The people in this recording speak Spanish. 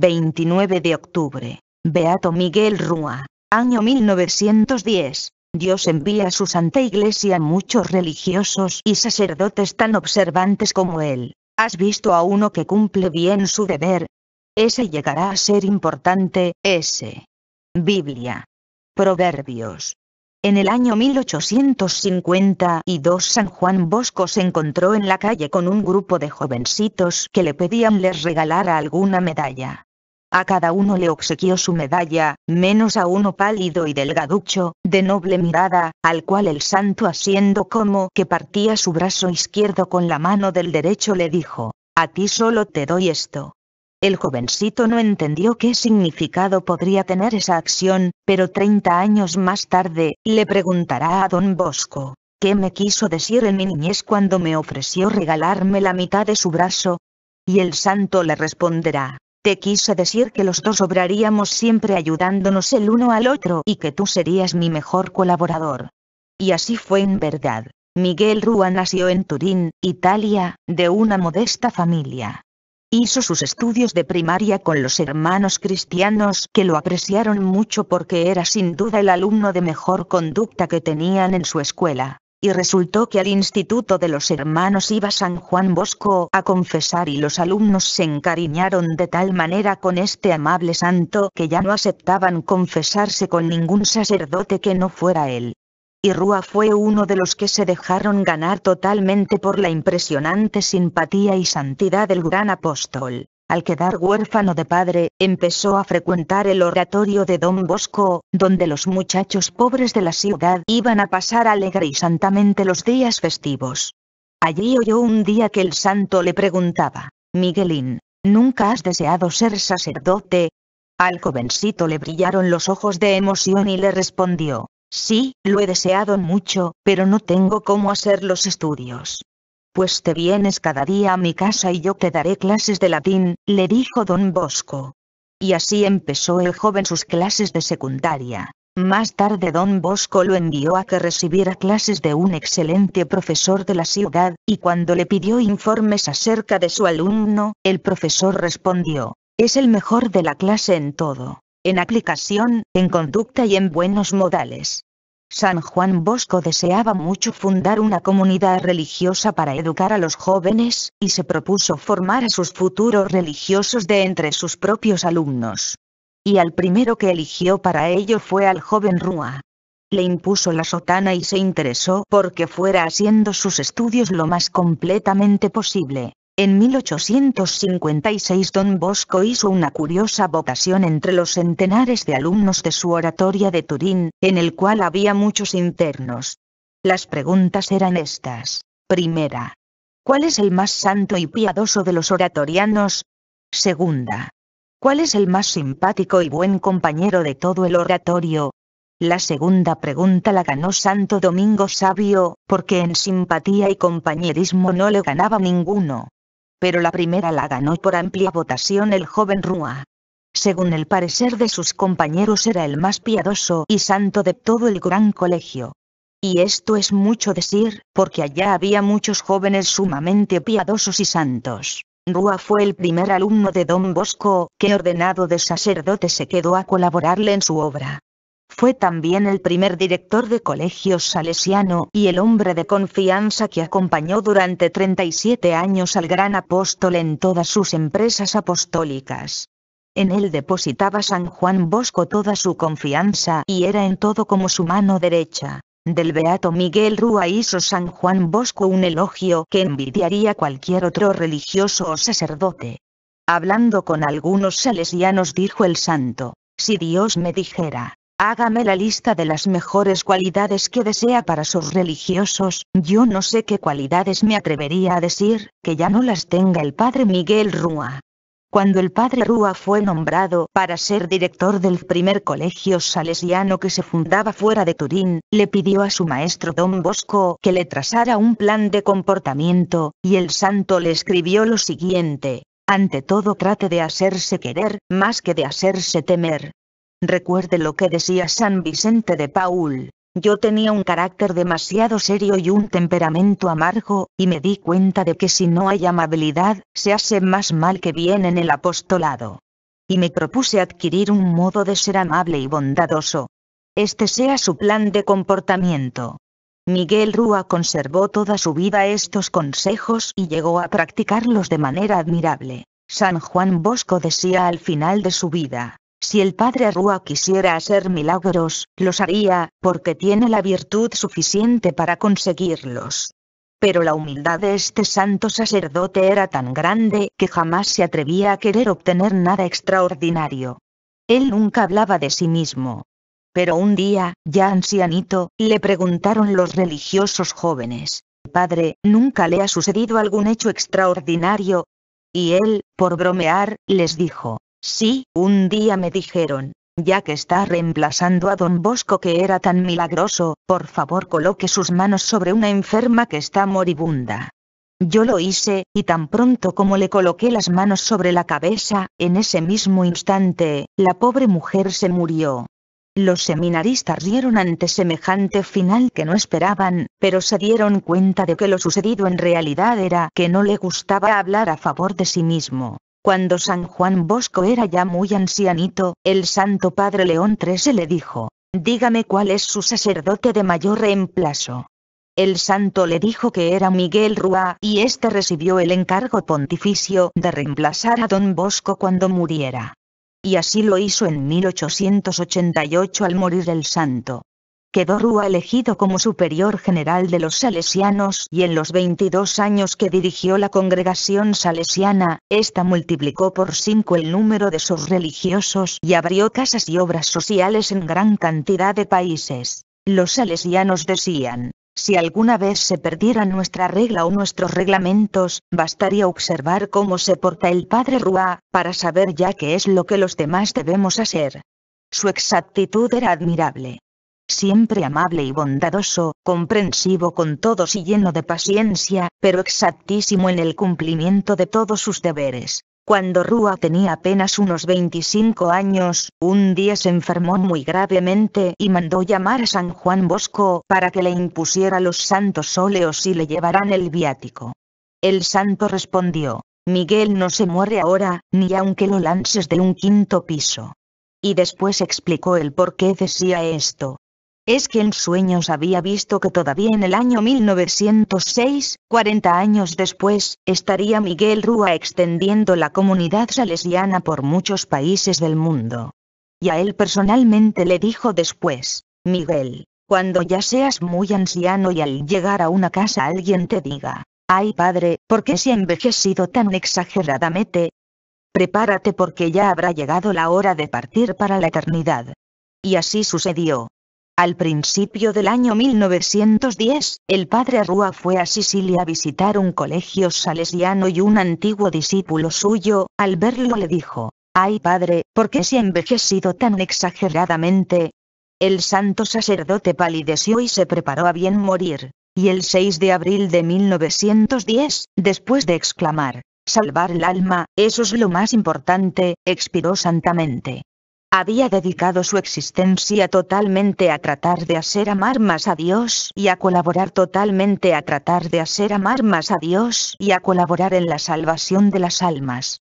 29 de octubre. Beato Miguel Rúa. Año 1910. Dios envía a su santa iglesia muchos religiosos y sacerdotes tan observantes como él. ¿Has visto a uno que cumple bien su deber? Ese llegará a ser importante, ese. Biblia. Proverbios. En el año 1852 San Juan Bosco se encontró en la calle con un grupo de jovencitos que le pedían les regalara alguna medalla. A cada uno le obsequió su medalla, menos a uno pálido y delgaducho, de noble mirada, al cual el santo haciendo como que partía su brazo izquierdo con la mano del derecho le dijo, a ti solo te doy esto, el jovencito no entendió qué significado podría tener esa acción, pero 30 años más tarde, le preguntará a don Bosco, ¿qué me quiso decir en mi niñez cuando me ofreció regalarme la mitad de su brazo? Y el santo le responderá, te quise decir que los dos obraríamos siempre ayudándonos el uno al otro y que tú serías mi mejor colaborador. Y así fue en verdad. Miguel Rúa nació en Turín, Italia, de una modesta familia. Hizo sus estudios de primaria con los hermanos cristianos que lo apreciaron mucho porque era sin duda el alumno de mejor conducta que tenían en su escuela. Y resultó que al instituto de los hermanos iba San Juan Bosco a confesar y los alumnos se encariñaron de tal manera con este amable santo que ya no aceptaban confesarse con ningún sacerdote que no fuera él y Rua fue uno de los que se dejaron ganar totalmente por la impresionante simpatía y santidad del gran apóstol. Al quedar huérfano de padre, empezó a frecuentar el oratorio de Don Bosco, donde los muchachos pobres de la ciudad iban a pasar alegre y santamente los días festivos. Allí oyó un día que el santo le preguntaba, Miguelín, ¿nunca has deseado ser sacerdote? Al jovencito le brillaron los ojos de emoción y le respondió, Sí, lo he deseado mucho, pero no tengo cómo hacer los estudios. Pues te vienes cada día a mi casa y yo te daré clases de latín, le dijo don Bosco. Y así empezó el joven sus clases de secundaria. Más tarde don Bosco lo envió a que recibiera clases de un excelente profesor de la ciudad, y cuando le pidió informes acerca de su alumno, el profesor respondió, es el mejor de la clase en todo en aplicación, en conducta y en buenos modales. San Juan Bosco deseaba mucho fundar una comunidad religiosa para educar a los jóvenes, y se propuso formar a sus futuros religiosos de entre sus propios alumnos. Y al primero que eligió para ello fue al joven Rúa. Le impuso la sotana y se interesó porque fuera haciendo sus estudios lo más completamente posible. En 1856 don Bosco hizo una curiosa vocación entre los centenares de alumnos de su oratoria de Turín, en el cual había muchos internos. Las preguntas eran estas. Primera. ¿Cuál es el más santo y piadoso de los oratorianos? Segunda. ¿Cuál es el más simpático y buen compañero de todo el oratorio? La segunda pregunta la ganó Santo Domingo Sabio, porque en simpatía y compañerismo no le ganaba ninguno pero la primera la ganó por amplia votación el joven Rua. Según el parecer de sus compañeros era el más piadoso y santo de todo el gran colegio. Y esto es mucho decir, porque allá había muchos jóvenes sumamente piadosos y santos. Rua fue el primer alumno de Don Bosco, que ordenado de sacerdote se quedó a colaborarle en su obra. Fue también el primer director de colegios salesiano y el hombre de confianza que acompañó durante 37 años al gran apóstol en todas sus empresas apostólicas. En él depositaba San Juan Bosco toda su confianza y era en todo como su mano derecha. Del beato Miguel Rúa hizo San Juan Bosco un elogio que envidiaría cualquier otro religioso o sacerdote. Hablando con algunos salesianos dijo el santo, si Dios me dijera, hágame la lista de las mejores cualidades que desea para sus religiosos, yo no sé qué cualidades me atrevería a decir, que ya no las tenga el padre Miguel Rúa. Cuando el padre Rúa fue nombrado para ser director del primer colegio salesiano que se fundaba fuera de Turín, le pidió a su maestro Don Bosco que le trazara un plan de comportamiento, y el santo le escribió lo siguiente. Ante todo trate de hacerse querer, más que de hacerse temer, Recuerde lo que decía San Vicente de Paul. Yo tenía un carácter demasiado serio y un temperamento amargo, y me di cuenta de que si no hay amabilidad, se hace más mal que bien en el apostolado. Y me propuse adquirir un modo de ser amable y bondadoso. Este sea su plan de comportamiento. Miguel Rúa conservó toda su vida estos consejos y llegó a practicarlos de manera admirable. San Juan Bosco decía al final de su vida, si el padre Rua quisiera hacer milagros, los haría, porque tiene la virtud suficiente para conseguirlos. Pero la humildad de este santo sacerdote era tan grande que jamás se atrevía a querer obtener nada extraordinario. Él nunca hablaba de sí mismo. Pero un día, ya ancianito, le preguntaron los religiosos jóvenes, Padre, ¿nunca le ha sucedido algún hecho extraordinario? Y él, por bromear, les dijo, Sí, un día me dijeron, ya que está reemplazando a don Bosco que era tan milagroso, por favor coloque sus manos sobre una enferma que está moribunda. Yo lo hice, y tan pronto como le coloqué las manos sobre la cabeza, en ese mismo instante, la pobre mujer se murió. Los seminaristas rieron ante semejante final que no esperaban, pero se dieron cuenta de que lo sucedido en realidad era que no le gustaba hablar a favor de sí mismo. Cuando San Juan Bosco era ya muy ancianito, el Santo Padre León XIII le dijo, dígame cuál es su sacerdote de mayor reemplazo. El santo le dijo que era Miguel Ruá y éste recibió el encargo pontificio de reemplazar a don Bosco cuando muriera. Y así lo hizo en 1888 al morir el santo quedó Rúa elegido como superior general de los salesianos y en los 22 años que dirigió la congregación salesiana, esta multiplicó por cinco el número de sus religiosos y abrió casas y obras sociales en gran cantidad de países. Los salesianos decían, si alguna vez se perdiera nuestra regla o nuestros reglamentos, bastaría observar cómo se porta el padre Rúa, para saber ya qué es lo que los demás debemos hacer. Su exactitud era admirable siempre amable y bondadoso, comprensivo con todos y lleno de paciencia, pero exactísimo en el cumplimiento de todos sus deberes. Cuando Rúa tenía apenas unos 25 años, un día se enfermó muy gravemente y mandó llamar a San Juan Bosco para que le impusiera los santos óleos y le llevaran el viático. El santo respondió, Miguel no se muere ahora, ni aunque lo lances de un quinto piso. Y después explicó el por qué decía esto es que en sueños había visto que todavía en el año 1906, 40 años después, estaría Miguel Rúa extendiendo la comunidad salesiana por muchos países del mundo. Y a él personalmente le dijo después, Miguel, cuando ya seas muy anciano y al llegar a una casa alguien te diga, ay padre, ¿por qué se ha envejecido tan exageradamente? Prepárate porque ya habrá llegado la hora de partir para la eternidad. Y así sucedió. Al principio del año 1910, el padre Arrua fue a Sicilia a visitar un colegio salesiano y un antiguo discípulo suyo, al verlo le dijo, Ay padre, ¿por qué se ha envejecido tan exageradamente? El santo sacerdote palideció y se preparó a bien morir, y el 6 de abril de 1910, después de exclamar, Salvar el alma, eso es lo más importante, expiró santamente había dedicado su existencia totalmente a tratar de hacer amar más a Dios y a colaborar totalmente a tratar de hacer amar más a Dios y a colaborar en la salvación de las almas.